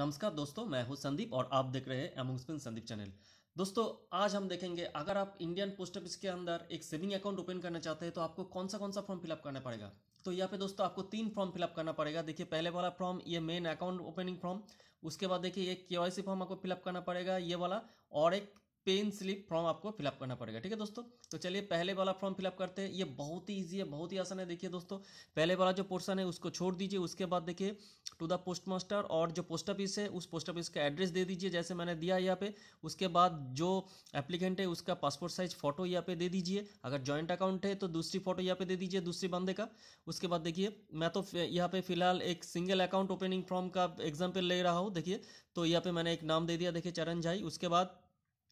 नमस्कार दोस्तों मैं हूं संदीप और आप देख रहे हैं एमोंगस्पिन संदीप चैनल दोस्तों आज हम देखेंगे अगर आप इंडियन पोस्ट ऑफिस के अंदर एक सेविंग अकाउंट ओपन करना चाहते हैं तो आपको कौन सा कौन सा फॉर्म फिलअप करना पड़ेगा तो यहाँ पे दोस्तों आपको तीन फॉर्म फिलअप करना पड़ेगा देखिए पहले वाला फॉर्म ये मेन अकाउंट ओपनिंग फॉर्म उसके बाद देखिए एक के फॉर्म आपको फिलअप करना पड़ेगा ये वाला और एक पेन स्लिप फॉर्म आपको फिलअप करना पड़ेगा ठीक है दोस्तों तो चलिए पहले वाला फॉर्म फिलअप करते हैं ये बहुत ही ईजी है बहुत ही आसान है देखिए दोस्तों पहले वाला जो पोर्सन है उसको छोड़ दीजिए उसके बाद देखिए टू द पोस्ट मास्टर और जो पोस्ट ऑफिस है उस पोस्ट ऑफिस का एड्रेस दे दीजिए जैसे मैंने दिया यहाँ पे उसके बाद जो एप्लीकेंट है उसका पासपोर्ट साइज फोटो यहाँ पे दे दीजिए अगर जॉइंट अकाउंट है तो दूसरी फोटो यहाँ पे दे दीजिए दूसरी बंदे का उसके बाद देखिए मैं तो यहाँ पे फिलहाल एक सिंगल अकाउंट ओपनिंग फॉर्म का एग्जाम्पल ले रहा हूँ देखिए तो यहाँ पे मैंने एक नाम दे दिया देखिए चरण झाई उसके बाद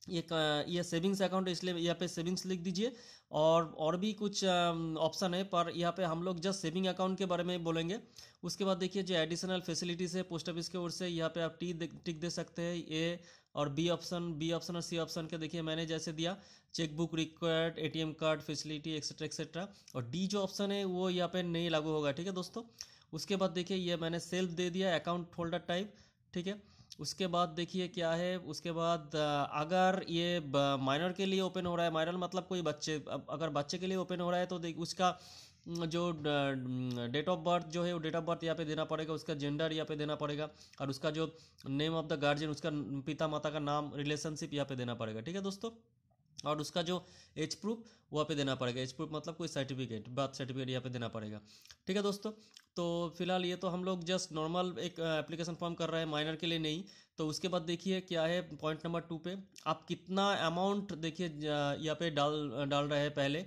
ये ये सेविंग्स अकाउंट इसलिए यहाँ पे सेविंग्स लिख दीजिए और और भी कुछ ऑप्शन है पर यहाँ पे हम लोग जस्ट सेविंग अकाउंट के बारे में बोलेंगे उसके बाद देखिए जो एडिशनल फैसिलिटीज़ है पोस्ट ऑफिस की ओर से यहाँ पे आप टी टिक दे सकते हैं ए और बी ऑप्शन बी ऑप्शन और सी ऑप्शन के देखिए मैंने जैसे दिया chequebook required ATM card facility etcetera etcetera और डी जो ऑप्शन है वो यहाँ पर नहीं लागू होगा ठीक है दोस्तों उसके बाद देखिए ये मैंने सेल्फ दे दिया अकाउंट होल्डर टाइप ठीक है उसके बाद देखिए क्या है उसके बाद अगर ये माइनर के लिए ओपन हो रहा है माइनर मतलब कोई बच्चे अगर बच्चे के लिए ओपन हो रहा है तो देख उसका जो डेट ऑफ बर्थ जो है वो डेट ऑफ बर्थ यहाँ पे देना पड़ेगा उसका जेंडर यहाँ पे देना पड़ेगा और उसका जो नेम ऑफ द गार्जियन उसका पिता माता का नाम रिलेशनशिप यहाँ पे देना पड़ेगा ठीक है दोस्तों और उसका जो एज प्रूफ वहाँ पे देना पड़ेगा एज प्रूफ मतलब कोई सर्टिफिकेट बर्थ सर्टिफिकेट यहाँ पे देना पड़ेगा ठीक है दोस्तों तो फिलहाल ये तो हम लोग जस्ट नॉर्मल एक एप्लीकेशन फॉर्म कर रहे हैं माइनर के लिए नहीं तो उसके बाद देखिए क्या है पॉइंट नंबर टू पे आप कितना अमाउंट देखिए यहाँ पे डाल डाल रहे हैं पहले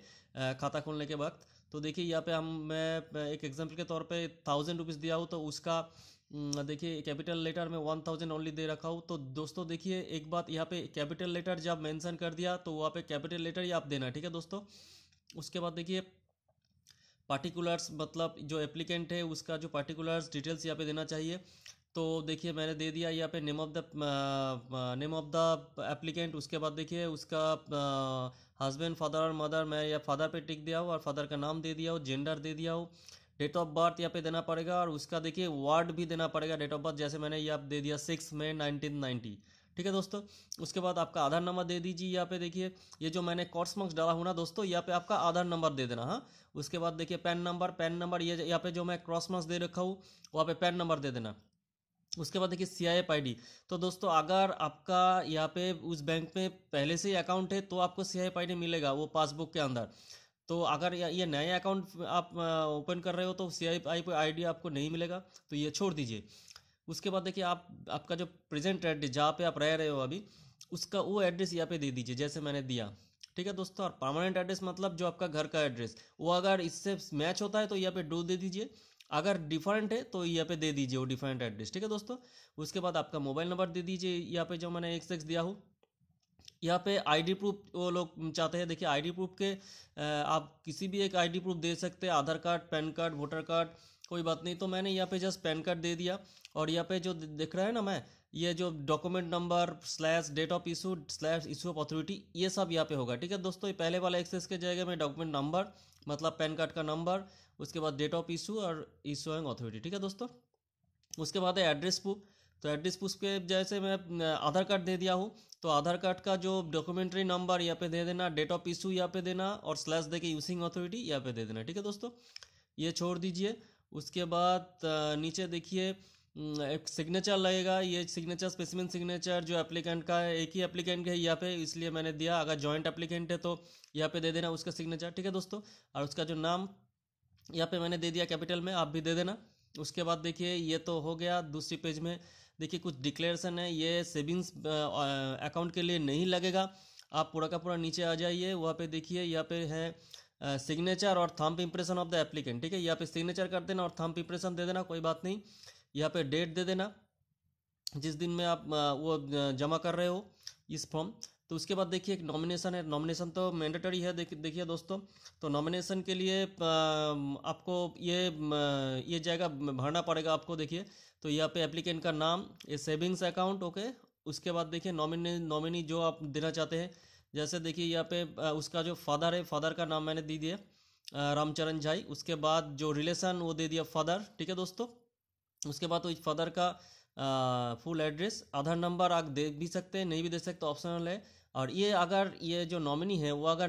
खाता खोलने के वक्त तो देखिए यहाँ पे हम मैं एक एग्जाम्पल के तौर पर थाउजेंड रुपीज़ दिया हूँ तो उसका हम्म, देखिए कैपिटल लेटर में वन थाउजेंड ओनली दे रखा हूँ तो दोस्तों देखिए एक बात यहाँ पे कैपिटल लेटर जब मेंशन कर दिया तो वहाँ पे कैपिटल लेटर ही आप देना ठीक है दोस्तों उसके बाद देखिए पार्टिकुलर्स मतलब जो एप्लीकेंट है उसका जो पार्टिकुलर्स डिटेल्स यहाँ पे देना चाहिए तो देखिए मैंने दे दिया यहाँ पे name of the name of the applicant उसके बाद देखिए उसका हस्बैंड फादर और मदर मैं या फादर पे टिक दिया हो और फादर का नाम दे दिया हो जेंडर दे दिया हो डेट ऑफ बर्थ यहाँ पे देना पड़ेगा और उसका देखिए वर्ड भी देना पड़ेगा डेट ऑफ बर्थ जैसे मैंने ये आप दे दिया सिक्स मई नाइनटीन नाइनटी ठीक है दोस्तों उसके बाद आपका आधार नंबर दे दीजिए यहाँ पे देखिए ये जो मैंने कॉर्स मार्क्स डाला हुआ ना दोस्तों यहाँ पे आपका आधार नंबर दे देना हाँ उसके बाद देखिए पैन नंबर पैन नंबर ये यहाँ पे जो मैं क्रॉस मार्क्स दे रखा हूँ वहाँ पे पैन नंबर दे देना उसके बाद देखिए सी आई एफ आई डी तो दोस्तों अगर आपका यहाँ पे उस बैंक में पहले से ही अकाउंट है तो आपको सी आई एफ आई डी मिलेगा वो पासबुक के अंदर तो अगर ये नया अकाउंट आप ओपन कर रहे हो तो सी आई आई आई आपको नहीं मिलेगा तो ये छोड़ दीजिए उसके बाद देखिए आप आपका जो प्रेजेंट एड्रेस जहाँ पे आप रह रहे हो अभी उसका वो एड्रेस यहाँ पे दे दीजिए जैसे मैंने दिया ठीक है दोस्तों और परमानेंट एड्रेस मतलब जो आपका घर का एड्रेस वो अगर इससे मैच होता है तो यहाँ पे डू दे दीजिए अगर डिफरेंट है तो यहाँ पे दे दीजिए वो डिफरेंट एड्रेस ठीक है दोस्तों उसके बाद आपका मोबाइल नंबर दे दीजिए यहाँ पे जो मैंने एक सेक्स दिया हूँ यहाँ पे आईडी प्रूफ वो लोग चाहते हैं देखिए आईडी प्रूफ के आप किसी भी एक आईडी प्रूफ दे सकते हैं Aadhaar card PAN card voter card कोई बात नहीं तो मैंने यहाँ पे जस्ट पैन कार्ड दे दिया और यहाँ पे जो देख रहा है ना मैं ये जो document number slash date of issue slash issue of authority ये सब यहाँ पे होगा ठीक है दोस्तों ये पहले वाला एक्सेस के जाएगा मैं डॉक्यूमेंट नंबर मतलब पैन कार्ड का नंबर उसके बाद डेट ऑफ इशू और इशूइंग अथॉरिटी ठीक है दोस्तों उसके बाद है एड्रेस प्रूफ तो एड्रेस प्रूफ के जैसे मैं आधार कार्ड दे दिया हूँ तो आधार कार्ड का जो डॉक्यूमेंट्री नंबर यहाँ पे दे देना डेट ऑफ इशू यहाँ पे देना और स्लैश दे के यूसिंग अथॉरिटी यहाँ पे दे देना ठीक है दोस्तों ये छोड़ दीजिए उसके बाद नीचे देखिए एक सिग्नेचर लगेगा ये सिग्नेचर स्पेसिमिन सिग्नेचर जो एप्लीकेंट का है एक ही एप्लीकेंट है यहाँ पे इसलिए मैंने दिया अगर जॉइंट एप्लीकेंट है तो यहाँ पे दे देना उसका सिग्नेचर ठीक है दोस्तों और उसका जो नाम यहाँ पे मैंने दे दिया कैपिटल में आप भी दे देना उसके बाद देखिए ये तो हो गया दूसरी पेज में देखिए कुछ डिक्लेरेशन है ये सेविंग्स अकाउंट के लिए नहीं लगेगा आप पूरा का पूरा नीचे आ जाइए वहाँ पे देखिए यहाँ पे है सिग्नेचर और thumb impression of the applicant ठीक है यहाँ पे सिग्नेचर कर देना और थम्प इम्प्रेशन दे देना कोई बात नहीं यहाँ पे डेट दे देना जिस दिन में आप वो जमा कर रहे हो इस फॉर्म तो उसके बाद देखिए एक नॉमिनेशन है नॉमिनेशन तो मैंडेटरी है देखिए दोस्तों तो नॉमिनेशन के लिए आपको ये ये जगह भरना पड़ेगा आपको देखिए तो यहाँ पे एप्लीकेंट का नाम ये सेविंग्स अकाउंट ओके उसके बाद देखिए नॉमिनी नॉमिनी जो आप देना चाहते हैं जैसे देखिए यहाँ पे उसका जो फादर है फादर का नाम मैंने दे दिया रामचरण झाई उसके बाद जो रिलेशन वो दे दिया फादर ठीक है दोस्तों उसके बाद उस तो फादर का फुल एड्रेस आधार नंबर आप दे भी सकते हैं नहीं भी दे सकते ऑप्शनल है और ये अगर ये जो नॉमिनी है वो अगर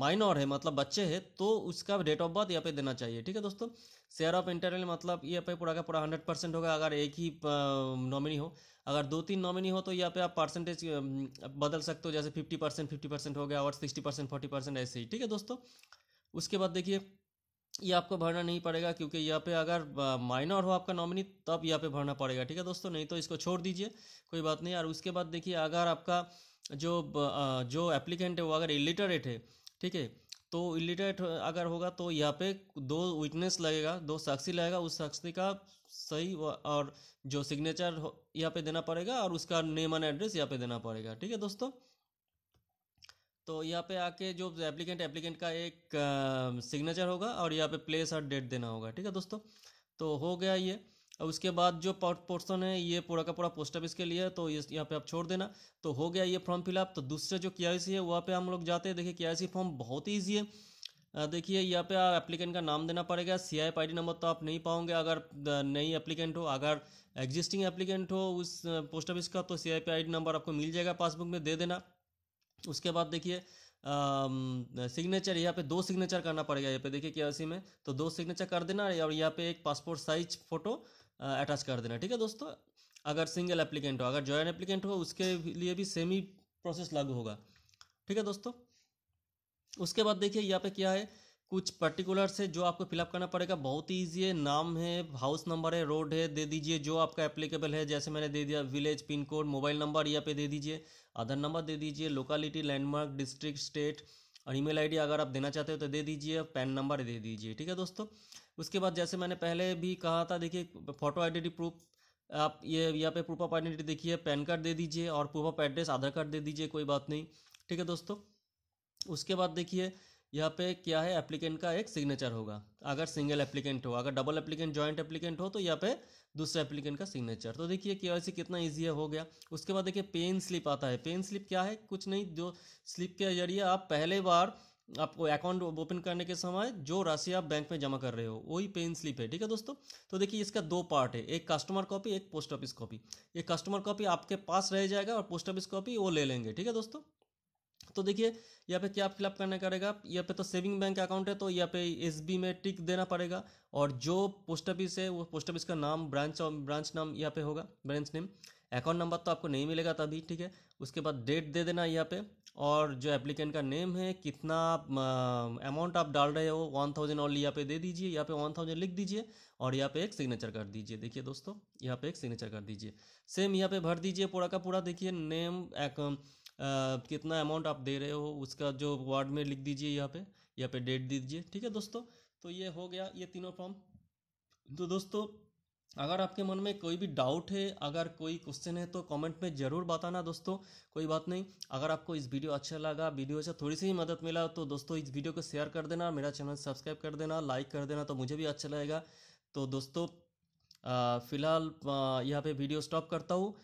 माइनर है मतलब बच्चे हैं तो उसका डेट ऑफ बर्थ यहाँ पे देना चाहिए ठीक है दोस्तों शेयर ऑफ इंटरनल मतलब ये पे पूरा का पूरा हंड्रेड परसेंट होगा अगर एक ही नॉमिनी हो अगर दो तीन नॉमिनी हो तो यहाँ पे आप परसेंटेज बदल सकते हो जैसे फिफ्टी परसेंट फिफ्टी परसेंट हो गया और सिक्सटी परसेंट फोर्टी परसेंट ऐसे ही ठीक है दोस्तों उसके बाद देखिए ये आपको भरना नहीं पड़ेगा क्योंकि यहाँ पे अगर माइनर हो आपका नॉमिनी तब यहाँ पे भरना पड़ेगा ठीक है दोस्तों नहीं तो इसको छोड़ दीजिए कोई बात नहीं और उसके बाद देखिए अगर आपका जो जो एप्लीकेंट है वो अगर इलिटरेट है ठीक है तो इलिटरेट अगर होगा तो यहाँ पे दो विटनेस लगेगा दो साक्षी लगेगा उस साक्षी का सही और जो सिग्नेचर यहाँ पे देना पड़ेगा और उसका नेम एंड एड्रेस यहाँ पे देना पड़ेगा ठीक है दोस्तों तो यहाँ पे आके जो एप्लीकेंट एप्लीकेंट का एक सिग्नेचर होगा और यहाँ पे प्लेस और डेट देना होगा ठीक है दोस्तों तो हो गया ये और उसके बाद जो पोर्सन है ये पूरा का पूरा पोस्ट ऑफिस के लिए तो ये यहाँ पे आप छोड़ देना तो हो गया ये फॉर्म फिलअप तो दूसरे जो के है वहाँ पे हम लोग जाते हैं देखिए के फॉर्म बहुत ही ईजी है देखिए यहाँ पे आप एप्लीकेंट का नाम देना पड़ेगा सी आई आई डी नंबर तो आप नहीं पाओगे अगर नई एप्लीकेंट हो अगर एग्जिस्टिंग एप्लीकेंट हो उस पोस्ट ऑफिस का तो सी आई आई डी नंबर आपको मिल जाएगा पासबुक में दे देना उसके बाद देखिए सिग्नेचर यहाँ पे दो सिग्नेचर करना पड़ेगा यहाँ पे देखिए के में तो दो सिग्नेचर कर देना और यहाँ पे एक पासपोर्ट साइज फ़ोटो अटैच कर देना ठीक है दोस्तों अगर सिंगल एप्लीकेंट हो अगर ज्वाइन एप्लीकेंट हो उसके लिए भी सेम ही प्रोसेस लागू होगा ठीक है दोस्तों उसके बाद देखिए यहाँ पे क्या है कुछ पर्टिकुलर से जो आपको फिलअप करना पड़ेगा बहुत ही ईजी है नाम है हाउस नंबर है रोड है दे दीजिए जो आपका एप्लीकेबल है जैसे मैंने दे दिया village pin code mobile number यहाँ पे दे दीजिए आधार नंबर दे दीजिए लोकालिटी लैंडमार्क डिस्ट्रिक्ट स्टेट और ईमेल आईडी अगर आप देना चाहते हो तो दे दीजिए पैन नंबर दे दीजिए ठीक है दोस्तों उसके बाद जैसे मैंने पहले भी कहा था देखिए फोटो आइडेंटिटी प्रूफ आप ये यहाँ पे प्रूफ ऑफ आइडेंटिटी देखिए पैन कार्ड दे दीजिए और proof of address Aadhaar card दे दीजिए कोई बात नहीं ठीक है दोस्तों उसके बाद देखिए यहाँ पे क्या है एप्लीकेंट का एक सिग्नेचर होगा अगर सिंगल एप्लीकेंट हो अगर डबल एप्लीकेंट जॉइंट एप्लीकेंट हो तो यहाँ पे दूसरे एप्लीकेंट का सिग्नेचर तो देखिए के कितना ईजी है हो गया उसके बाद देखिए पेन स्लिप आता है पेन स्लिप क्या है कुछ नहीं जो स्लिप के जरिए आप पहले बार आपको अकाउंट ओपन करने के समय जो राशि आप बैंक में जमा कर रहे हो वही पेन स्लिप है ठीक है दोस्तों तो देखिए इसका दो पार्ट है एक कस्टमर कॉपी एक पोस्ट ऑफिस कॉपी ये कस्टमर कॉपी आपके पास रह जाएगा और पोस्ट ऑफिस कॉपी वो ले लेंगे ठीक है दोस्तों तो देखिए यहाँ पे क्या फिलअप करना करेगा यहाँ पे तो सेविंग बैंक अकाउंट है तो यहाँ पे एस में टिक देना पड़ेगा और जो पोस्ट ऑफिस है वो पोस्ट ऑफिस का नाम ब्रांच और ब्रांच नाम यहाँ पे होगा ब्रांच नेम अकाउंट नंबर तो आपको नहीं मिलेगा तभी ठीक है उसके बाद डेट दे देना यहाँ पे और जो एप्लीकेंट का नेम है कितना अमाउंट आप डाल रहे हो वन थाउजेंड ऑनली यहाँ पे दे दीजिए यहाँ पे वन थाउजेंड लिख दीजिए और यहाँ पे एक सिग्नेचर कर दीजिए देखिए दोस्तों यहाँ पे एक सिग्नेचर कर दीजिए सेम यहाँ पे भर दीजिए पूरा का पूरा देखिए नेम एक, आ, कितना अमाउंट आप दे रहे हो उसका जो वार्ड में लिख दीजिए यहाँ पे यहाँ पे डेट दीजिए ठीक है दोस्तों तो ये हो गया ये तीनों फॉर्म तो दोस्तों अगर आपके मन में कोई भी डाउट है अगर कोई क्वेश्चन है तो कमेंट में ज़रूर बताना दोस्तों कोई बात नहीं अगर आपको इस वीडियो अच्छा लगा वीडियो से थोड़ी सी ही मदद मिला तो दोस्तों इस वीडियो को शेयर कर देना मेरा चैनल सब्सक्राइब कर देना लाइक कर देना तो मुझे भी अच्छा लगेगा तो दोस्तों फ़िलहाल यहाँ पे वीडियो स्टॉप करता हूँ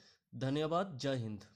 धन्यवाद जय हिंद